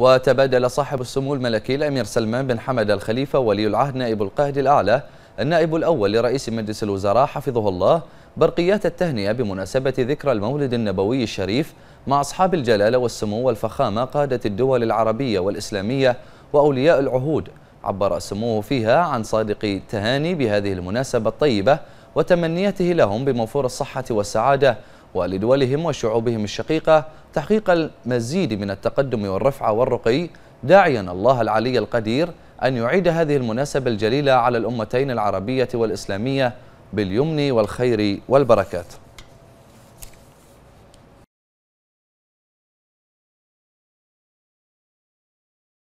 وتبادل صاحب السمو الملكي الأمير سلمان بن حمد الخليفة ولي العهد نائب القهد الأعلى النائب الأول لرئيس مجلس الوزراء حفظه الله برقيات التهنئة بمناسبة ذكرى المولد النبوي الشريف مع أصحاب الجلالة والسمو والفخامة قادة الدول العربية والإسلامية وأولياء العهود عبر سموه فيها عن صادق التهاني بهذه المناسبة الطيبة وتمنيته لهم بموفور الصحة والسعادة ولدولهم وشعوبهم الشقيقة تحقيق المزيد من التقدم والرفعة والرقي داعيا الله العلي القدير أن يعيد هذه المناسبة الجليلة على الأمتين العربية والإسلامية باليمن والخير والبركات